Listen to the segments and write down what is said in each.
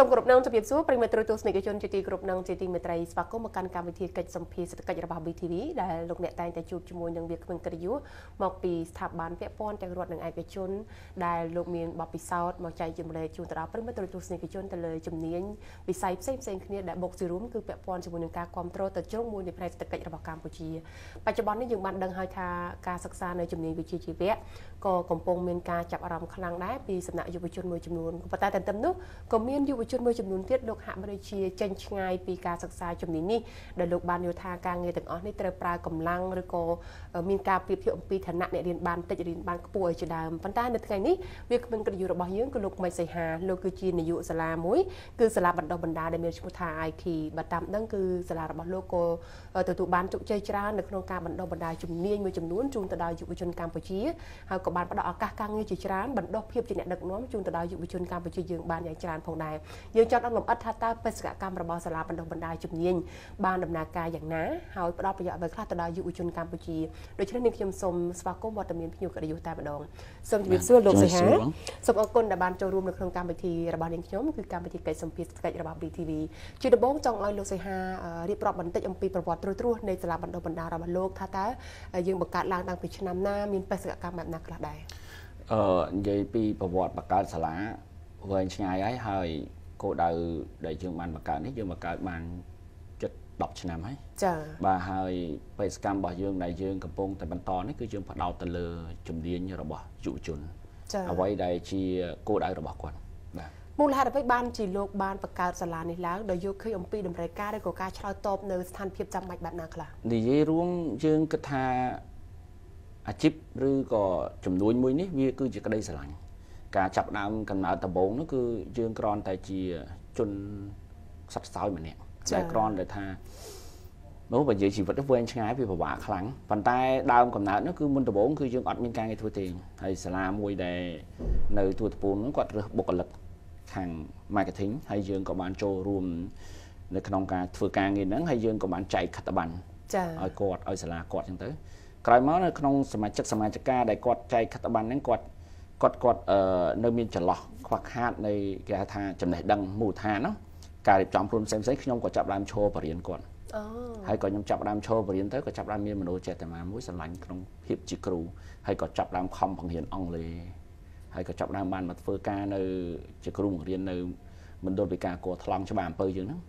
សូមគោរពនឹងជម្រាបសួរប្រិមត្តទស្សនិកជនជាទីគោរពនឹងជាទីមេត្រីស្វាគមន៍មកកាន់កម្មវិធីកិច្ចសម្ភារសេដ្ឋកិច្ចរបស់ BTV ដែលលោកអ្នកតែងតែជួបជាមួយនឹងវាគ្មិនកិត្តិយសមក ពីស្ថាប័នពាក់ព័ន្ធទាំងរដ្ឋនិងឯកជនដែលលោកមានបទពិសោធន៍មកចែកចម្លែកជូនទៅដល់ប្រិមត្តទស្សនិកជនទៅលើជំនាញវិស័យផ្សេងផ្សេងគ្នាដែលបុកជារួមគឺពាក់ព័ន្ធជាមួយនឹងការគ្រប់គ្រងទៅជ្រុងមួយនៃផ្នែកសេដ្ឋកិច្ចរបស់កម្ពុជាបច្ចុប្បន្ននេះយើងបានដឹងហើយថាការសិក្សានៅជំនាញវិជ្ជាជីវៈក៏កំពុងមានការចាប់អារម្មណ៍ខ្លាំងដែរពីសំណាក់យុវជនមួយចំនួនប៉ុន្តែទន្ទឹមនោះក៏មានយុវជនមួយចំនួនទៀតលោកហាក់មិនដូចជាចេញឆ្ងាយពីការសិក្សាជំនាញនេះដែលលោកបានយល់ថាការងារទាំងអស់នេះត្រូវប្រើកម្លាំងឬក៏មានការពៀបធៀបអំពីឋានៈអ្នករៀនបានតិចរៀនបានខ្ពស់ឲ្យជាដើមប៉ុន្តែនៅថ្ងៃនេះវាគ្មិនកិត្តិយសរបស់យើងគឺលោកមេសីហាលោកគឺជានាយកសាលាមួយគឺសាលាបណ្ដុះបណ្ដាលដែលមានឈ្មោះថា IK បើតាមដឹងគឺសាលារបស់លោកក៏ទទួលបានជោគជ័យច្រើននៅក្នុងការបណ្ដុះបណ្ដាលជំនាញមួយចំនួនជូនទៅដល់យុវជនកម្ពុជាហើយក៏បានផ្ដល់ឱកាសការងារជាច្រើនបណ្ដុះភាពជាអ្នកដឹកនាំជូនទៅដល់យុវជនកម្ពុជាយើងបានយ៉ាងច្រើនផងដែរយើងចង់ដឹងលម្អិតថាតើបេសកកម្មរបស់សាលាបណ្ដុះបណ្ដាលជំនាញបានដំណើរការយ៉ាងណាហើយផ្ដល់ប្រយោជន៍អ្វីខ្លះទៅដល់យុវជនកម្ពុជាដូច្នេះនាងខ្ញុំសូមស្វាគមន៍វត្តមានភ្ញៀវកិត្តិយសតែម្ដងសូមជម្រាបសួរលោកសិហាសូមអរគុណដែលបានចូលរួមនៅក្នុងកម្មវិធីរបស់នាងខ្ញុំគឺកម្មវិធីកិច្ចសម្ភាសន៍កិច្ចរបស់ BTV ជាដំបូងចង់ឲ្យលោកសិហារៀបរាប់បន្តិចអំពីប្រវត្តិត្រួសត្រាសនៃសាលាបណ្ដុះបណ្ដាលរបស់លោកថាតើយើងបង្កើតឡើងតាំងពីឆ្នាំណាមានបេសកកម្មបែបណាខ្លះដែរអឺនិយាយពីប្រវត្តិបង្កើតសាលាវែងឆ្ងាយហើយហើយគោលដៅដែលយើងបានបង្កើតនេះយើងបង្កើតបានជិត10ឆ្នាំហើយចា៎បាទហើយបេសកម្មរបស់យើងដែលយើងកំពុងតែបន្តនេះគឺយើងផ្ដោតទៅលើជំនាញរបស់យុវជនអ្វីដែលជាគោលដៅរបស់គាត់បាទមូលហេតុអ្វីបានជាលោកបានបង្កើតសាលានេះឡើងដោយយកឃើញអំពីតម្រូវការឬក៏ការឆ្លើយតបនៅស្ថានភាពចាំបាច់បែបណាខ្លះនិយាយរួមយើងគិតថាអាជីពឬក៏ចំនួនមួយនេះវាគឺជាក្តីស្រឡាញ់ការចាប់ដើមកំណើតដំបូងនោះគឺយើងគ្រាន់តែជាជនសត្វស្អោយម្នាក់តែគ្រាន់តែថានោះបើនិយាយជីវិតវែងឆ្ងាយវាពិបាកខ្លាំងប៉ុន្តែដើមកំណើតនោះគឺមុនដំបូងគឺយើងអត់មានការងារធ្វើទេហើយសាលាមួយដែលនៅទួតពូននោះគាត់រើសបុគ្គលិកខាង marketing ហើយយើងក៏បាន ចូលរួម នៅក្នុងការធ្វើការងារហ្នឹងហើយយើងក៏បានចែកខិត្តប័ណ្ណចា៎ឲ្យគាត់ឲ្យសាលាគាត់អញ្ចឹងទៅក្រោយមកនៅក្នុងសមាជិកសមាជិកាដែលគាត់ចែកខិត្តប័ណ្ណហ្នឹងគាត់គាត់គាត់នៅមានចន្លោះខ្វះខាតនៃគេហៅថាចំណេះដឹងមូលដ្ឋានណាការរៀបចំខ្លួនផ្សេងផ្សេងខ្ញុំក៏ចាប់ដើមឈរបរិញ្ញាគាត់ហើយក៏ខ្ញុំចាប់ដើមឈរបរៀនទៅក៏ចាប់ដើមមានមនោចេតនាមួយស្រឡាញ់ក្នុងភាពជាគ្រូហើយក៏ចាប់ដើមខំបង្រៀនអង់គ្លេសហើយក៏ចាប់ដើមបានមកធ្វើការនៅ ជាគ្រូបង្រៀននៅមណ្ឌលវិការគួរថ្លង់ច្បារអំពើយើងហ្នឹង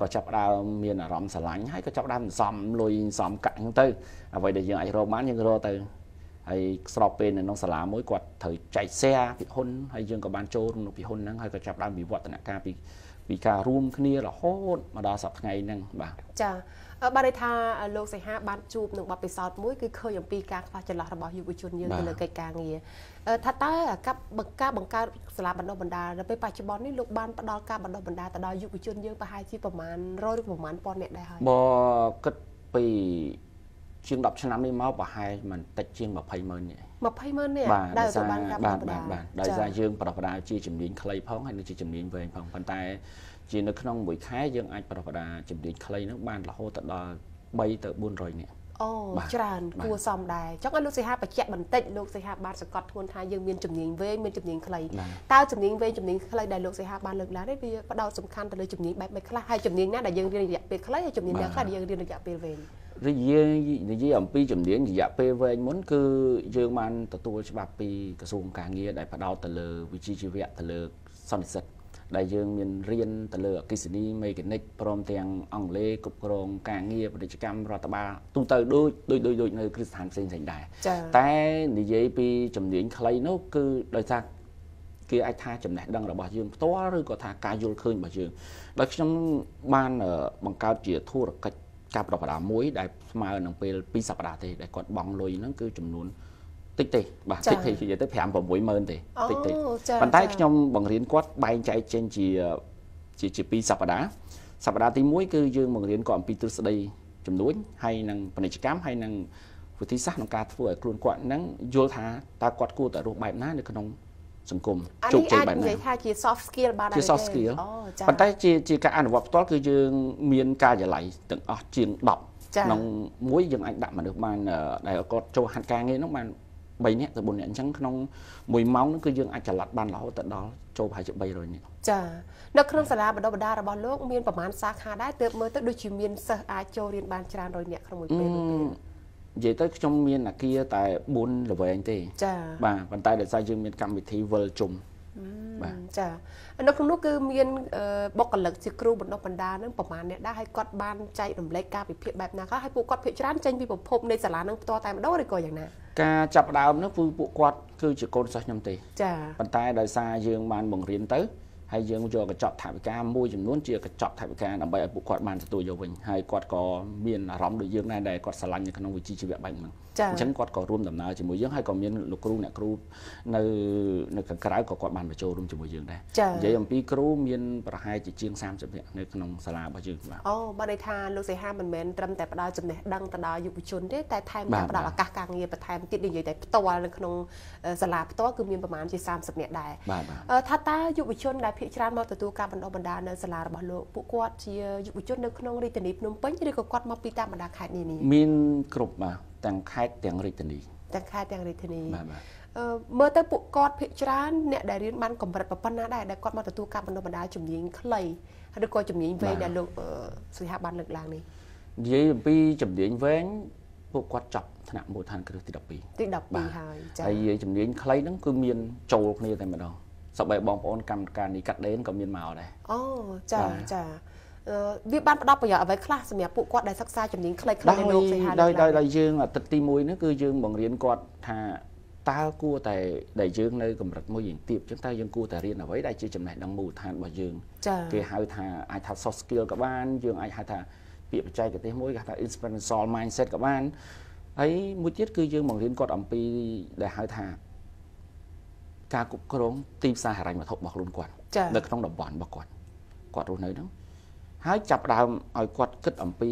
ក៏ចាប់ដើមមានអារម្មណ៍ស្រឡាញ់ហើយក៏ចាប់ដើមសំលុយសំកាក់ហ្នឹងទៅអ្វីដែលយើងអាចរកបានយើងរកទៅហើយស្របពេលនៅក្នុងសាលាមួយគាត់ត្រូវចែក share ពីហ៊ុនហើយយើងក៏បានចូលក្នុងពីហ៊ុនហ្នឹងហើយក៏ចាប់ដើមវិវឌ្ឍនការពីពីការរួមគ្នារហូតមកដល់សប្តាហ៍ថ្ងៃហ្នឹងបាទចាបានន័យថាលោកសីហាបានជួបនឹងបទពិសោធន៍មួយគឺឃើញអំពីការខ្វះចន្លោះរបស់យុវជនយើងទៅលើកិច្ចការងារថាតើកັບបង្ការបង្កើតសាលាបណ្ដុះបណ្ដាលនៅពេលបច្ចុប្បន្ននេះលោកបានផ្ដល់ការបណ្ដុះបណ្ដាលទៅដល់យុវជនយើងប្រហែលជាប្រមាណ100ឬប្រមាណ1000នាក់ដែរហើយបើគិតពីជាង10ឆ្នាំនេះមកប្រហែលមិនតិចជាង20ម៉ឺននាក់20ម៉ឺននាក់ដែលទទួលបានការបណ្ដុះបណ្ដាលបាទដោយសារយើងប្រដាលជាជំនាញខ្លីផងហើយនិងជាជំនាញវែងផងប៉ុន្តែ ជានៅក្នុងមួយខែយើងអាចប្រដាលជំនាញខ្លីហ្នឹងបានរហូតដល់3ទៅ400នាក់អូច្រើនគួរសមដែរចង់ឲ្យលោកសិហាបញ្ជាក់បន្តិចលោកសិហាបានសង្កត់ធ្ងន់ថាយើងមានជំនាញវែងមានជំនាញខ្លីតើជំនាញវែងជំនាញខ្លីដែលលោកសិហាបានលើកឡើងនេះវាផ្ដោតសំខាន់ទៅលើជំនាញបែបមិនខ្លះហើយជំនាញណាដែលយើងរៀនរយៈពេលខ្លីហើយជំនាញណាខ្លះដែលយើងរៀនរយៈពេលវែងនិយាយនិយាយអំពីជំនាញរយៈពេលវែងមុនគឺយើងបានទទួលច្បាប់ពីក្រសួងការងារដែលផ្ដោតទៅលើវិជ្ជាជីវៈទៅលើសន្និសិទដែលយើងមានរៀនទៅលើអកិសនីមេកានិកព្រមទាំងអង់គ្លេសគ្រប់គ្រងការងារពាណិជ្ជកម្មរដ្ឋបាលទូទៅដូចដូចដូចដូចនៅគ្រឹះស្ថានផ្សេងផ្សេងដែរតែនិយាយពីជំនាញខ្លីនោះគឺដោយសារគេអាចថាចំណេះដឹងរបស់យើងផ្ទាល់ឬក៏ថាការយល់ឃើញរបស់យើងដោយខ្ញុំបានបង្កើតជាធុរកិច្ចការប្រដៅប្រដាមួយដែលស្មើនឹងពេល2សប្ដាហ៍ទេដែលគាត់បង់លុយហ្នឹងគឺចំនួនតិចទេបាទតិចទេនិយាយទៅ5 60000ទេតិចទេប៉ុន្តែខ្ញុំបង្រៀនគាត់បែងចែកចេញជាជាជា2សប្ដាហ៍សប្ដាហ៍ទី1គឺយើងបង្រៀនគាត់អំពីទ្រឹស្ដីចំនួនហើយនឹងពាណិជ្ជកម្មហើយនឹងវិធីសាស្ត្រក្នុងការធ្វើឲ្យខ្លួនគាត់នឹងយល់ថាតើគាត់គួរតែរស់បែបណានៅក្នុងសង្គមជោគជ័យបែបណានេះអាចនិយាយថាជា soft skill បានដែរជា soft skill ប៉ុន្តែជាជាការអនុវត្តផ្ទាល់គឺយើង មាន ការយល័យទាំងអស់ជាង10ក្នុងមួយយើងអាចដាក់មនុស្សបាន ដែលគាត់ចូលហាត់ការងារនោះបាន3នាក់ទៅ4នាក់អញ្ចឹងក្នុង1ម៉ោងនោះគឺយើងអាចចល័តបានរហូតទៅដល់ចូលប្រហែលជា300នាក់ចានៅក្នុងសាលាបណ្ដុះបណ្ដាលរបស់លោកមានប្រមាណសាខាដែរទើបមើលទៅដូចជាមានសិស្សអាចចូលរៀនបានច្រើនរយនាក់ក្នុងមួយពេលមួយពេលនិយាយទៅខ្ញុំមានអាគារតែ4ល្វែងទេចាបាទប៉ុន្តែដោយសារយើងមានកម្មវិធីវិលជុំបាទចានៅក្នុងនោះគឺមានបុគ្គលិកជាគ្រូបណ្ដុះបណ្ដាលនឹងប្រមាណអ្នកដែរហើយគាត់បានចែករំលែកការវិភាគបែបណាខ្លះហើយពួកគាត់ភាគច្រើនចេញពីប្រភពនៃសាលានឹងផ្ទាល់តែម្ដងឬក៏យ៉ាងណាការចាប់ដើមនោះគឺពួកគាត់គឺជាកូនសិស្សខ្ញុំទេចាប៉ុន្តែដោយសារយើងបានបង្រៀនទៅហើយយើងយកកញ្ចប់ថវិកាមួយចំនួនជាកញ្ចប់ថវិកាដើម្បីឲ្យពួកគាត់បានទទួលយកវិញហើយគាត់ក៏មានអារម្មណ៍ដូចយើង ដែរដែលគាត់ស្រឡាញ់នៅក្នុងវិជ្ជាជីវៈបែបហ្នឹងអញ្ចឹងគាត់ក៏រួមដំណើរជាមួយយើងហើយក៏មានលោកគ្រូអ្នកគ្រូនៅនៅខាងក្រៅក៏គាត់បានមកចូលរួមជាមួយយើងដែរនិយាយអំពីគ្រូមានប្រហែលជាជាង30នាក់នៅក្នុងសាលារបស់យើងបាទអូបើន័យថាលោកសេហាមិនមែនត្រឹមតែផ្ដល់ចំណេះដឹងទៅដល់យុវជនទេតែថែមទាំងផ្ដល់ឱកាសការងារបន្ថែមទៀតនិយាយតែផ្ទាល់នៅក្នុងសាលាផ្ទាល់គឺមានប្រមាណជា30នាក់ដែរថាតើយុវជនដែលភាគច្រើនមកទទួលការបណ្ដុះបណ្ដាលនៅសាលារបស់លោកពួកគាត់ជាយុវជននៅក្នុងរាជធានីភ្នំពេញឬក៏គាត់មកពីតាមបណ្ដាខេត្តនានាមានគ្រប់បាទទាំងខេត្តទាំងរាជធានីទាំងខេត្តទាំងរាជធានីបាទបាទមើលទៅពួកគាត់ភាគច្រើនអ្នកដែលរៀនបានកម្រិតប៉ុណ្ណាដែរដែលគាត់មកទទួលការបណ្ដុះបណ្ដាលជំនាញខ្លីឬក៏ជំនាញវែងដែលលោកសុខាបានលើកឡើងនេះនិយាយអំពីជំនាញវែងពួកគាត់ចប់ថ្នាក់មូលដ្ឋានគ្រឹះទី12ទី12ហើយចា៎ហើយជំនាញខ្លីហ្នឹងគឺមានចូលគ្នាតែម្ដងសម្បីបងប្អូនកម្មការនេះកាត់ដេនក៏មានមកដែរអូចាចាវាបានផ្ដល់ប្រយោជន៍អ្វីខ្លះសម្រាប់ពួកគាត់ដែលសិក្សាជំនាញខ្លីៗនៅលោកសេហាដោយដោយដោយយើងអាទិត្យទី1នេះគឺយើងបង្រៀនគាត់ថាតើគួរតែដែលយើងនៅកម្រិតមួយយើងទៀតចឹងតើយើងគួរតែរៀនអ្វីដែលជាចំណេះដឹងមូលដ្ឋានរបស់យើងគេហៅថាអាចថា soft skill ក៏បានយើងអាចហៅថាពាក្យបច្ចេកទេសមួយគេថា inspirational mindset ក៏បានហើយមួយទៀតគឺយើងបង្រៀនគាត់អំពីដែលហៅថាការគ្រប់គ្រងទីផ្សារហិរញ្ញវត្ថុរបស់ខ្លួនគាត់នៅក្នុងតំបន់របស់គាត់គាត់រស់នៅហ្នឹងហើយចាប់ដើមឲ្យគាត់គិតអំពី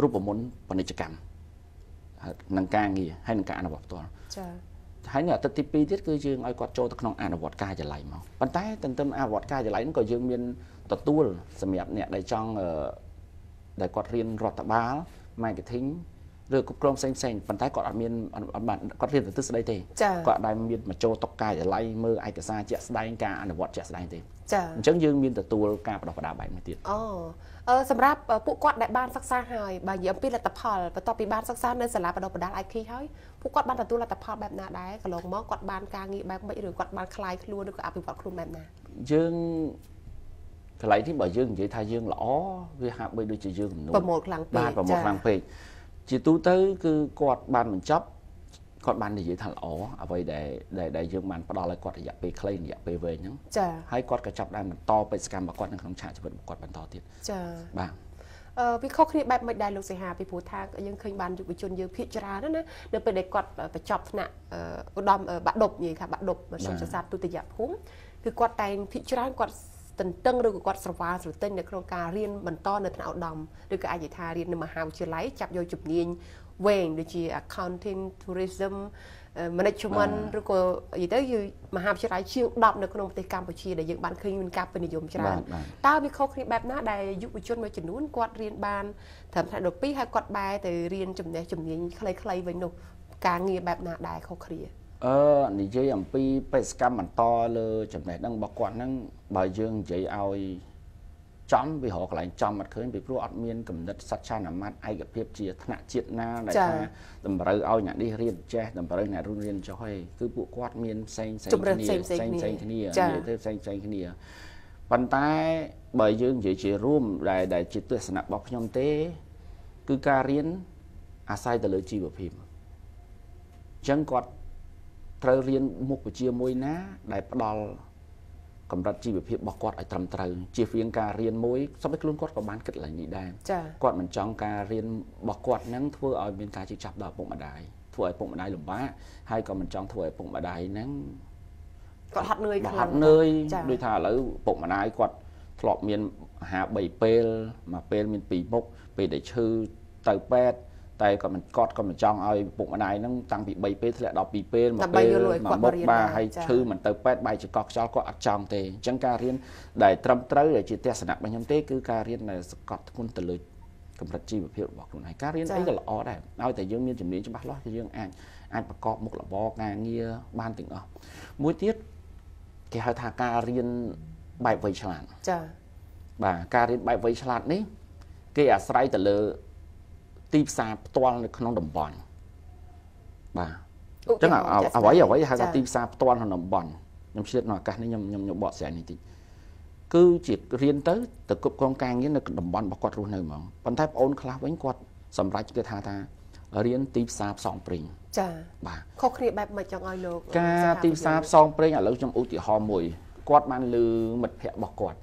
រូបមន្តពាណិជ្ជកម្មនឹងការងារហើយនឹងការអនុវត្តផ្ទាល់ចា៎ហើយនៅអាទិត្យទី2ទៀតគឺយើងឲ្យគាត់ចូលទៅក្នុងអនុវត្តការចល័យមកប៉ុន្តែទន្ទឹមអនុវត្តការចល័យហ្នឹងក៏យើងមានទទួលសម្រាប់អ្នកដែលចង់ដែលគាត់រៀនរដ្ឋបាល marketing ឬគ្រប់គ្រងផ្សេងផ្សេងប៉ុន្តែគាត់អត់មានអត់បានគាត់រៀនតែទិសដីទេគាត់ដែលមានមកចូលតុកកាយចល័យមើលឯកសារជាក់ស្ដែងការអនុវត្តជាក់ស្ដែងទេចាអញ្ចឹងយើងមានទទួលការបដិបដាបែបនេះទៀតអូអឺសម្រាប់ពួកគាត់ដែលបានសិក្សាហើយបើនិយាយអំពីលទ្ធផលបន្ទាប់ពីបានសិក្សានៅសាលាបណ្ដុះបណ្ដាល IP ហើយពួកគាត់បានទទួលលទ្ធផលបែបណាដែរកន្លងមកគាត់បានការងារបែបម៉េចឬគាត់បានคลายខ្លួនឬក៏អភិវឌ្ឍខ្លួនបែបណាយើងកន្លែងនេះបើយើងនិយាយថាយើងល្អវាហាក់បីដូចជាយើងកំណត់ប្រមូលខ្លាំងពេកបាទប្រមូលខ្លាំងពេកជាទូទៅ គឺគាត់បានបញ្ចប់គាត់បាននិយាយថាល្អអ្វីដែលដែលយើងបានផ្ដល់ឲ្យគាត់រយៈពេលខ្លីរយៈពេលវែងហ្នឹងចា៎ហើយគាត់ក៏ចាប់ដើមបន្តបេសកម្មរបស់គាត់នៅក្នុងឆាកជីវិតរបស់គាត់បន្តទៀតចា៎បាទអឺវាខុសគ្នាបែបមិនដែរលោកសេហាពីព្រោះថាយើងឃើញបានយុវជនយើងភាកច្រើនណានៅពេលដែលគាត់បញ្ចប់ថ្នាក់ឧត្តមបាក់ដប់និយាយថាបាក់ដប់មធ្យមសិក្សាទុតិយភូមិគឺគាត់តែងភាកច្រើនគាត់ទន្ទឹងឬក៏គាត់ស្រវាលស្រទិញនៅក្នុងការរៀនបន្តនៅថ្នាក់ឧត្តមឬក៏អាចនិយាយថារៀននៅមហាវិទ្យាល័យចាប់យកជំនាញវែងដូចជា accounting tourism management ឬក៏និយាយទៅគឺមហាវិទ្យាល័យជាង10នៅក្នុងប្រទេសកម្ពុជាដែលយើងបានឃើញមានការពេញនិយមច្រើនតើវាខុសគ្នាបែបណាដែលយុវជនមួយចំនួនគាត់រៀនបានត្រឹមថ្នាក់12ហើយគាត់បែរទៅរៀនចំណេះជំនាញខ្លីៗវិញនោះការងារបែបណាដែរខុសគ្នាអឺនិយាយអំពីបេសកម្មបន្តលើចំណេះដឹងរបស់គាត់ហ្នឹងបើយើងនិយាយឲ្យចំវារកកន្លែងចំអត់ឃើញពីព្រោះអត់មានគំនិតសច្ឆានាម័តឯកភាពជាឋានៈជាតិណាដែលថាតម្រូវឲ្យអ្នកនេះរៀនចេះតម្រូវអ្នករៀនចុះឯងគឺពួកគាត់មានផ្សេងផ្សេងគ្នាផ្សេងផ្សេងគ្នានិយាយទៅផ្សេងផ្សេងគ្នាប៉ុន្តែបើយើងនិយាយជារួមដែលដែលជាទស្សនៈរបស់ខ្ញុំទេ គឺការរៀនអាស្រ័យទៅលើជីវភាពអញ្ចឹងគាត់ត្រូវរៀនមុខវិជ្ជាមួយណា ដែលផ្ដល់កម្រិតជីវភាពរបស់គាត់ឲ្យត្រឹមត្រូវជាវៀងការរៀនមួយសម្រាប់ខ្លួនគាត់ក៏បានគិតឡើងនេះដែរគាត់មិនចង់ការរៀនរបស់គាត់ហ្នឹងធ្វើឲ្យមានការជិះចាប់ដល់ឪពុកម្ដាយធ្វើឲ្យឪពុកម្ដាយលំបាកហើយក៏មិនចង់ធ្វើឲ្យឪពុកម្ដាយហ្នឹងគាត់ហត់នឿយខ្លាំងហត់នឿយដូចថាឥឡូវឪពុកម្ដាយគាត់ធ្លាប់មានអាហារ3ពេលមួយពេលមាន2មុខពេលដែលឈឺទៅពេទ្យតែក៏មិនគាត់ក៏មិនចង់ឲ្យពុកម្ដាយហ្នឹងតាំងពី3ពេលធ្លាក់ដល់2ពេលមកពេលមកមុខបាទហើយឈឺមិនទៅប៉ែតបាយចកខ្យល់គាត់អត់ចង់ទេអញ្ចឹងការរៀនដែលត្រឹមត្រូវដែលជាទស្សនៈរបស់ខ្ញុំទេគឺការរៀនដែលសកត់ធ្ងន់ទៅលើកម្រិតជីវភាពរបស់ខ្លួនឯងការរៀនអីក៏ល្អដែរឲ្យតែយើងមានជំនាញច្បាស់លាស់គឺយើងអាចអាចប្រកបមុខរបរការងារបានទាំងអស់មួយទៀតគេហៅថាការរៀនបែបវៃឆ្លាតចា៎បាទការរៀនបែបវៃឆ្លាតនេះគេអាស្រ័យទៅលើទីផ្សារផ្ទាល់នៅក្នុងតំបន់បាទអញ្ចឹងអ្វីអ្វីហៅថាទីផ្សារផ្ទាល់ក្នុងតំបន់ខ្ញុំឆ្លៀតនៅឱកាសនេះខ្ញុំខ្ញុំខ្ញុំបកស្រាយនេះតិចគឺជារៀនទៅ ទៅគ្រប់គ្រងការងារនៅតំបន់របស់គាត់រស់នៅហ្មងប៉ុន្តែបងអូនខ្លះវិញគាត់សម្រាប់គេថាថារៀនទីផ្សារផ្សងព្រេងចា៎បាទខុសគ្នាបែបមិនចង់ឲ្យលោកការទីផ្សារផ្សងព្រេងឥឡូវខ្ញុំឧទាហរណ៍មួយគាត់បានលើមិត្តភ័ក្តិរបស់គាត់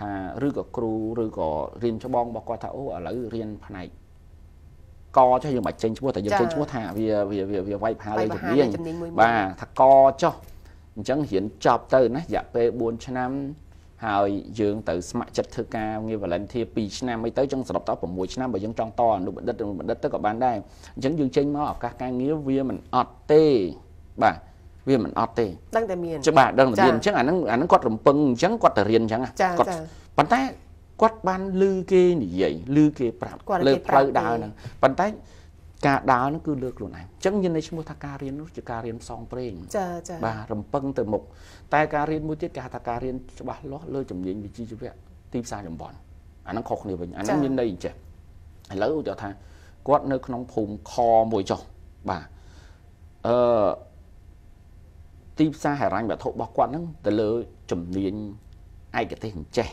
ថាឬក៏គ្រូឬក៏រៀនច្បងរបស់គាត់ថាអូឥឡូវរៀនផ្នែកកចុះយើងមិនចេញឈ្មោះតែយើងចេញឈ្មោះថាវាវាវាវាយប្រហារលេខជំនាញបាទថាកចុះអញ្ចឹងរៀនចប់ទៅណារយៈពេល4ឆ្នាំហើយយើងទៅស្ម័គ្រចិត្តធ្វើការងារ volunteer 2ឆ្នាំអីទៅចឹងសរុបត6ឆ្នាំបើយើងចង់តអនុបណ្ឌិតអនុបណ្ឌិតទៅក៏បានដែរអញ្ចឹងយើងចេញមកឱកាសការងារវាមិនអត់ទេបាទវាមិនអត់ទេដឹងតែមានច្បាស់ដឹងតែមានអញ្ចឹងអាហ្នឹងអាហ្នឹងគាត់រំពឹងអញ្ចឹងគាត់ទៅរៀនអញ្ចឹងគាត់ប៉ុន្តែគាត់បានលឺគេនិយាយលឺគេប្រាប់លើផ្លូវដើរហ្នឹងប៉ុន្តែការដើរហ្នឹងគឺលើខ្លួនឯងអញ្ចឹងមានន័យឈ្មោះថាការរៀននោះជាការរៀនផ្សងព្រេងចាចាបាទរំពឹងទៅមុខតែការរៀនមួយទៀតគេហៅថាការរៀនច្បាស់លាស់លើជំនាញវិជ្ជាជីវៈទីផ្សារតំបន់អាហ្នឹងខុសគ្នាវិញអាហ្នឹងមានន័យអញ្ចឹងឥឡូវឧទាហរណ៍ថាគាត់នៅ ក្នុងភូមិខមួយចុះបាទអឺទីផ្សារហិរញ្ញវត្ថុរបស់គាត់ហ្នឹងទៅលើជំនាញឯកទេសអញ្ចេះ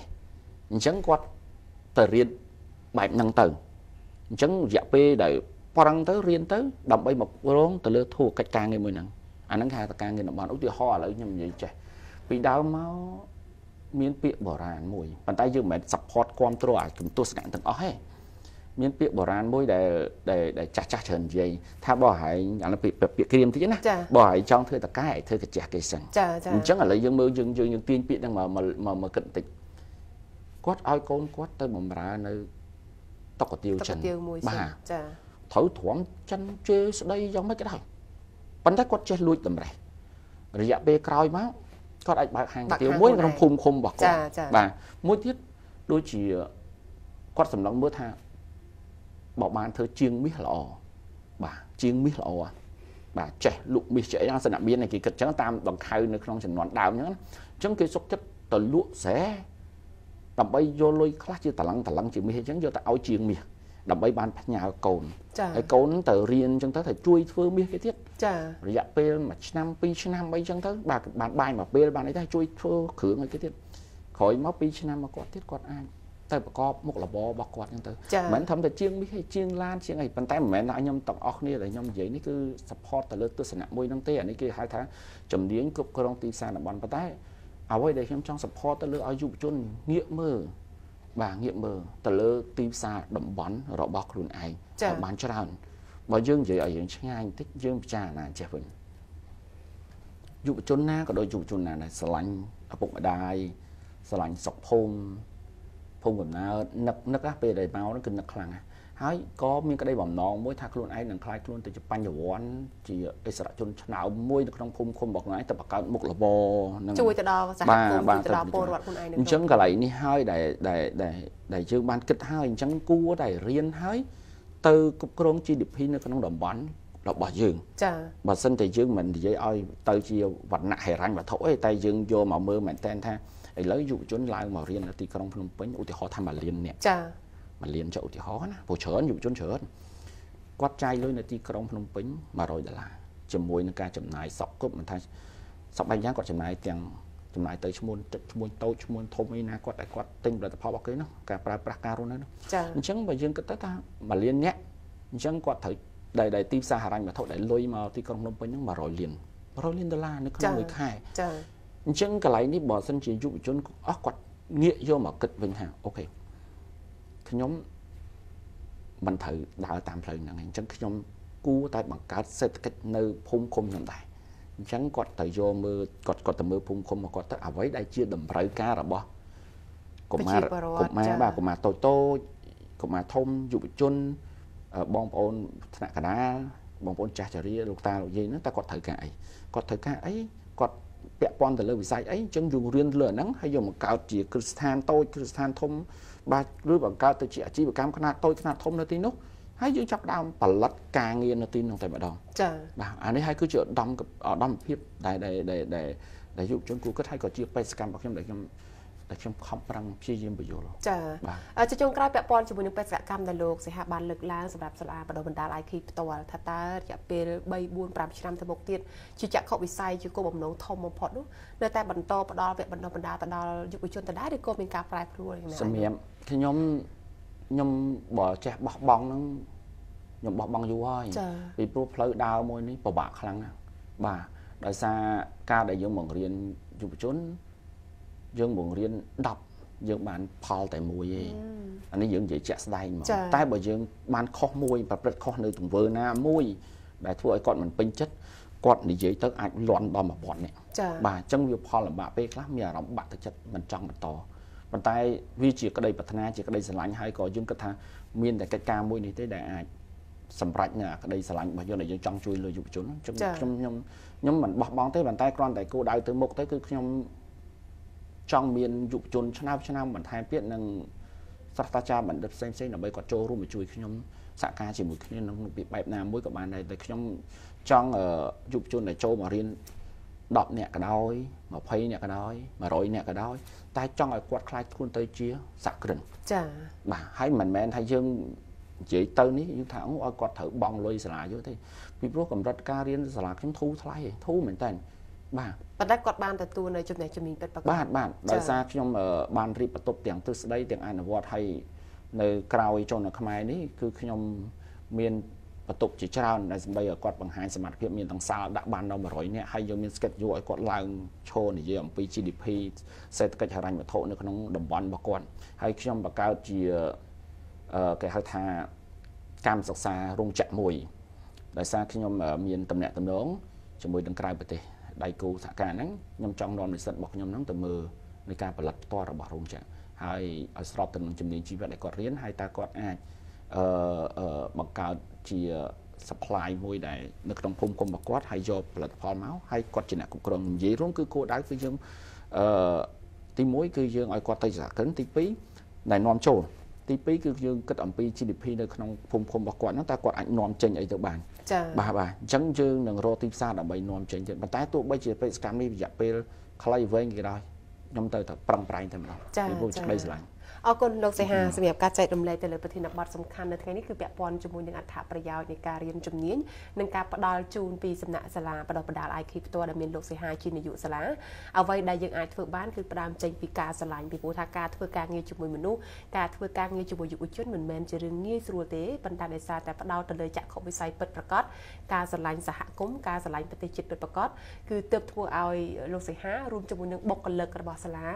អញ្ចឹងគាត់ទៅរៀនបែបហ្នឹងទៅអញ្ចឹងរយៈពេលដែលប្រឹងទៅរៀនទៅដើម្បីមករង ទៅលើធួកិច្ចការងារមួយហ្នឹងអាហ្នឹងគេហៅថាការងារតំបន់ឧទាហរណ៍ឥឡូវខ្ញុំនិយាយចេះពីដើមមកមានពាក្យបុរាណមួយប៉ុន្តែយើងមិនមែន support គ្រប់គ្រងអាគំទស្សនៈទាំងអស់ទេមានពាក្យបុរាណមួយដែលដែលចាស់ចាស់ច្រើននិយាយថាបើហែងអានេះពាក្យក្រៀមតិចណាបើហែងចង់ធ្វើតកែធ្វើកាជះគេសិនអញ្ចឹងឥឡូវយើងមើលយើងយើងទាញពាក្យហ្នឹងមកមកមកគិតបន្តិចគាត់ឲ្យកូនគាត់ទៅបំរើនៅតុកទាវចិនតុកទាវមួយចាត្រូវទ្រាំចិនជេរស្ដីយ៉ាងម៉េចក៏ដោយប៉ុន្តែគាត់ចេះលួចតម្រេះរយៈពេលក្រោយមកគាត់អាចបើកហាងទៀវមួយក្នុងភូមិឃុំរបស់គាត់បាទមួយទៀតដូចជាគាត់សំឡឹងមើលថាបើបានធ្វើជាងមាសល្អបាទជាងមាសល្អបាទចេះលក់មាសចេះអីហ្នឹងសណ្ឋមានគេគិតចឹងតាមដង្ខៅនៅក្នុងចំនួនដើមចឹងចឹងគេសុកចិត្តទៅលក់ស្រែដើម្បីយកលុយខ្លះជាតឡឹងតឡឹងជាមាសអញ្ចឹងយកទៅឲ្យជាងមាសដើម្បីបានផ្ញើកូនហើយកូនទៅរៀនអញ្ចឹងទៅថាជួយធ្វើមាសគេទៀតចារយៈពេល1ឆ្នាំ2ឆ្នាំអីអញ្ចឹងទៅបាទបានបាយមួយពេលបានអីទៅជួយធ្វើគ្រឿងអីគេទៀតក្រោយមក2ឆ្នាំមកគាត់ទៀតគាត់អាចទៅប្រកបមុខរបររបស់គាត់អញ្ចឹងទៅមិនមែនធ្វើតែជាងមាសឯជាងឡានជាងអីប៉ុន្តែមិនមែនថាខ្ញុំទាំងអស់គ្នាដែលខ្ញុំនិយាយនេះគឺ support ទៅលើទស្សនៈមួយហ្នឹងទេអានេះគេហៅថាជំនាញគ្រប់គ្រងទីផ្សារតំបន់ប៉ុន្តែអ្វីដែលខ្ញុំចង់ support ទៅលើឲ្យយុវជនងាកមើលបាទងាកមើលទៅលើ ទីផ្សារតំបន់ របស់ខ្លួនឯងឲ្យបានច្រើនបើយើងនិយាយឲ្យយើងឆ្ងាយបន្តិចយើងពិចារណាចេះវិញយុវជនណាក៏ដូចយុវជនណាដែរស្រឡាញ់ឪពុកម្ដាយស្រឡាញ់សុខភូមិភូមិកំណើតនឹកនឹកពេលដែលមកនោះគឺនឹកខ្លាំងណាស់ហើយក៏មានក្តីបំណងមួយថាខ្លួនឯងនឹងខ្លាយខ្លួនទៅជាបញ្ញវន្តជាអិសរជនឆ្នើមមួយនៅក្នុងភូមិឃុំរបស់ខ្លួនឯងទៅបង្កើតមុខរបរនឹងជួយទៅដល់សហគមន៍ទៅដល់ពលរដ្ឋខ្លួនឯងអញ្ចឹងកន្លែងនេះហើយដែលដែលដែលដែលយើងបានគិតហើយអញ្ចឹងគួរតែរៀនហើយទៅគ្រប់គ្រង GDP នៅក្នុងតំបន់របស់យើងចា៎បើមិនតែយើងមិននិយាយឲ្យ ទៅជាវណ្ណៈហេរញ្ញវត្ថុទេតែយើងយកមកមើលមែនតើថាឥឡូវយុវជនឡើងមករៀននៅទីក្រុងភ្នំពេញឧទាហរណ៍ថាម៉ាលៀននេះចា៎មួយលានចុះឧទាហរណ៍ណាព្រោះច្រើនយុវជនច្រើនគាត់ចាយលុយនៅទីក្រុងភ្នំពេញ100ដុល្លារជាមួយនឹងការចំណាយសក់គប់មិនថាសក់បែបយ៉ាងគាត់ចំណាយទាំងចំណាយទៅឈ្មោះទឹកឈ្មោះតូចឈ្មោះធំអីណាគាត់តែគាត់ទិញផលិតផលរបស់គេនោះការប្រើប្រាស់ការរស់នៅនោះអញ្ចឹងបើយើងគិតទៅថាមួយលានអ្នកអញ្ចឹងគាត់ត្រូវដែលដែលទីផ្សារហិរញ្ញវត្ថុដែលលុយមកទីក្រុងភ្នំពេញហ្នឹង100លាន100លានដុល្លារនៅក្នុងមួយខែចា៎អញ្ចឹងកន្លែងនេះបើសិនជាយុវជនអស់គាត់ងាកយកមកគិតវិញថាអូខេខ្ញុំមិនត្រូវដើរតាមផ្លូវហ្នឹងអញ្ចឹងខ្ញុំគួរតែបង្កើតសេដ្ឋកិច្ចនៅភូមិឃុំខ្ញុំដែរអញ្ចឹងគាត់ទៅយកមើលគាត់គាត់ទៅមើលភូមិឃុំមកគាត់ទៅអ្វីដែលជាតម្រូវការរបស់កុមារកុមារបាទកុមារតូចតូចកុមារធំយុវជនបងប្អូនថ្នាក់កណ្ដាលបងប្អូនចាស់ចរាលោកតាលោកយាយហ្នឹងតើគាត់ត្រូវការអីគាត់ត្រូវការអីគាត់ពាក់ព័ន្ធទៅលើវិស័យអីអញ្ចឹងយើងរៀនលើអាហ្នឹងហើយយកមកកើតជាគ្រឹះស្ថានតូចគ្រឹះស្ថានធំបាទឬបង្កើតទៅជាអាជីវកម្មខ្នាតតូចខ្នាតធំនៅទីនោះហើយយើងចាប់ដើមផលិតការងារនៅទីនោះតែម្ដងចា៎បាទអានេះហើយគឺជាឧត្តមឧត្តមភាពដែលដែលដែលដែលយុវជនគួរគិតហើយក៏ជាបេសកម្មរបស់ខ្ញុំដែលខ្ញុំតែខ្ញុំខំប្រឹងព្យាយាមបញ្យល់ចា៎ជាចុងក្រោយពាក់ព័ន្ធជាមួយនឹងបេសកកម្មដែលលោកសិហាបានលើកឡើងសម្រាប់សាលាបណ្ដុះបណ្ដាល IQ ផ្ទាល់ថាតើរយៈពេល3 4 5ឆ្នាំទៅមុខទៀតជាចក្ខុវិស័យជាគោលបំណងធំបំផុតនោះនៅតែបន្តផ្ដល់វគ្គបណ្ដុះបណ្ដាលទៅដល់យុវជនដដែលឬក៏មានការប្រែប្រួលយ៉ាងណាសម្រាប់ខ្ញុំខ្ញុំបើចេះបោះបង់ហ្នឹងខ្ញុំបោះបង់យូរហើយពីព្រោះផ្លូវដើរមួយនេះពិបាកខ្លាំងណាស់បាទដោយសារការដែលយើងបង្រៀនយុវជនយើងបង្រៀន10យើងបានផលតែមួយឯងអានេះយើងនិយាយជាក់ស្ដែងមកតែបើយើងបានខុសមួយប្រព្រឹត្តខុសនៅទង្វើណាមួយដែលធ្វើឲ្យគាត់មិនពេញចិត្តគាត់និយាយទៅអាចលន់ដល់1000នាក់បាទអញ្ចឹងវា ផលលំបាកពេលខ្លះមានអារម្មណ៍បាក់ទឹកចិត្តមិនចង់បន្តប៉ុន្តែវាជាក្តីប្រាថ្នាជាក្តីស្រឡាញ់ហើយក៏យើងគិតថាមានតែកិច្ចការមួយនេះទេដែលអាចសម្រាប់នៅក្តីស្រឡាញ់របស់យើងដែលយើងចង់ជួយលើយុវជនខ្ញុំខ្ញុំខ្ញុំខ្ញុំមិនបោះបង់ទេប៉ុន្តែគ្រាន់តែគោលដៅទៅមុខទៅគឺខ្ញុំចង់មានយុវជនឆ្នើមឆ្នើមបន្ថែមទៀតនិងសាស្ត្រាចារ្យបណ្ឌិតផ្សេងផ្សេងដើម្បីគាត់ចូលរួមជួយខ្ញុំសហការជាមួយគ្នាក្នុងរូបភាពបែបណាមួយក៏បានដែរតែខ្ញុំចង់យុវជនដែលចូលមករៀន10អ្នកក៏ដោយ20អ្នកក៏ដោយ100អ្នកក៏ដោយតែចង់ឲ្យគាត់ខ្លាចខ្លួនទៅជាសក្តិនចា៎បាទហើយមិនមែនថាយើងនិយាយទៅនេះយើងថាអូឲ្យគាត់ត្រូវបង់លុយសាលាយកទេ ពីព្រោះកម្រិតការរៀនសាលាខ្ញុំធូរថ្លៃធូរមែនតើបាទប៉ុន្តែគាត់បានទទួលនៅចំណេះជំនាញពិតប្រាកដបាទបាទដោយសារខ្ញុំបានរៀបបន្ទប់ទាំងទ្រឹស្ដីទាំងអនុវត្តហើយនៅក្រៅជនខ្មែរនេះគឺខ្ញុំមានបន្ទប់ជាច្រើនដែលសម្ដីឲ្យគាត់បង្ហាញសមត្ថភាពមានទាំងសាលដាក់បានដល់100នាក់ហើយយើងមាន schedule ឲ្យគាត់ឡើងឈរនិយាយអំពី GDP សេដ្ឋកិច្ចហិរញ្ញវត្ថុនៅក្នុងតំបន់របស់គាត់ ហើយខ្ញុំបង្កើតជាគេហៅថាកម្មសិក្សារោងចក្រមួយដោយសារខ្ញុំមានតំណែងតំណងជាមួយនឹងក្រៅប្រទេសដៃគូសហការហ្នឹងខ្ញុំចង់នាំនិស្សិតរបស់ខ្ញុំហ្នឹងទៅមើលនៃការផលិតផ្ទាល់របស់រោងចក្រហើយឲ្យស្របទៅនឹងជំនាញជីវិតដែលគាត់រៀនហើយតើគាត់អាចអឺបង្កើតជា supply មួយដែលនៅក្នុងភូមិគុំរបស់គាត់ហើយយកផលិតផលមកហើយគាត់ជាអ្នកគ្រប់គ្រងនិយាយរួមគឺគោលដៅគឺយើងអឺទី1គឺយើងឲ្យគាត់ទៅសហគ្រិនទី2ណែនាំចូលទី2គឺយើងគិតអំពី GDP នៅក្នុងភូមិឃុំរបស់គាត់ហ្នឹងតើគាត់អាចនាំចេញអីទៅបានចា៎បាទបាទអញ្ចឹងយើងនឹងរកទីផ្សារដើម្បីនាំចេញទៀតប៉ុន្តែទោះបីជាបេសកម្មនេះរយៈពេលខ្លីវែងក៏ដោយខ្ញុំទៅតែប្រឹងប្រែងតែម្ដងពីព្រោះចក្តីស្រឡាញ់អរគុណលោកសេហាសម្រាប់ការចែករំលែកទៅលើប្រធានបទសំខាន់នៅថ្ងៃនេះគឺពាក់ព័ន្ធជាមួយនឹងអត្ថប្រយោជន៍នៃការរៀនជំនាញនិងការផ្ដល់ជូនពីសំណាក់សាលាបណ្ដុះបណ្ដាល IQ ផ្ទាល់ដែលមានលោកសេហាជានាយកសាលាអ្វីដែលយើងអាចធ្វើបានគឺផ្ដើមចេញពីការស្រឡាញ់ពីព្រោះថាការធ្វើការងារជាមួយមនុស្សការធ្វើការងារជាមួយយុវជនមិនមែនជារឿងងាយស្រួលទេប៉ុន្តែដោយសារតែផ្ដោតទៅលើចក្ខុវិស័យពិតប្រាកដការស្រឡាញ់សហគមន៍ការស្រឡាញ់ប្រទេសជាតិពិតប្រាកដគឺទើបធ្វើឲ្យលោកសេហារួមជាមួយនឹងបុគ្គលិករបស់សាលា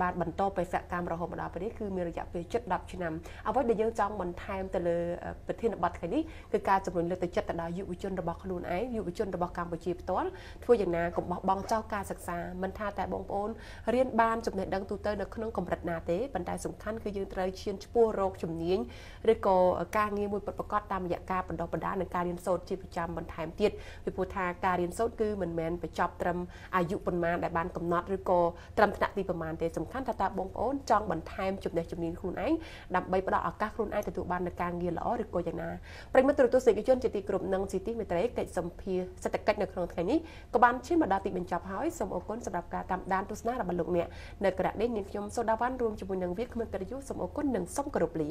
បានបន្តបេសកកម្មរហូតមកដល់ពេលនេះគឺមានរយៈពេលជិត10ឆ្នាំអ្វីដែលយើងចង់បន្ថែមទៅលើប្រធានបទថ្ងៃនេះគឺការជំរុញលើកទឹកចិត្តទៅដល់យុវជនរបស់ខ្លួនឯងយុវជនរបស់កម្ពុជាផ្ទាល់ធ្វើយ៉ាងណាកុំបោះបង់ចោលការសិក្សាមិនថាតែបងប្អូនរៀនបានចំណេះដឹងទូទៅនៅក្នុងកម្រិតណាទេប៉ុន្តែសំខាន់គឺយើងត្រូវឈានឆ្ពោះរកជំនាញឬក៏ការងារមួយពិតប្រាកដតាមរយៈការបណ្ដុះបណ្ដាលនិងការរៀនសូត្រជាប្រចាំបន្ថែមទៀតពីព្រោះថាការរៀនសូត្រគឺមិនមែនបញ្ចប់ត្រឹមអាយុប៉ុន្មានដែលបានកំណត់ឬក៏ត្រឹមថ្នាក់ទីប្រមាណទេសំខាន់ថាតើបងប្អូនចង់បន្ថែមចំណេះជំនាញខ្លួនឯងដើម្បីផ្ដល់ឱកាសខ្លួនឯងទទួលបាននូវការងារល្អឬក៏យ៉ាងណាប្រិមត្តទូរទស្សនិកជនជាទីគោរពនិងជាទីមេត្រីកិច្ចសម្ភារសេដ្ឋកិច្ចនៅក្នុងថ្ងៃនេះក៏បានឈានមកដល់ទីបញ្ចប់ហើយសូមអរគុណសម្រាប់ការតាមដានទស្សនារបស់លោកអ្នកនៅក្រៅនេះនាងខ្ញុំសូដាវ៉ាន់រួមជាមួយនឹងវាគ្មិនកិត្តិយសសូមអរគុណនិងសូមគោរពលា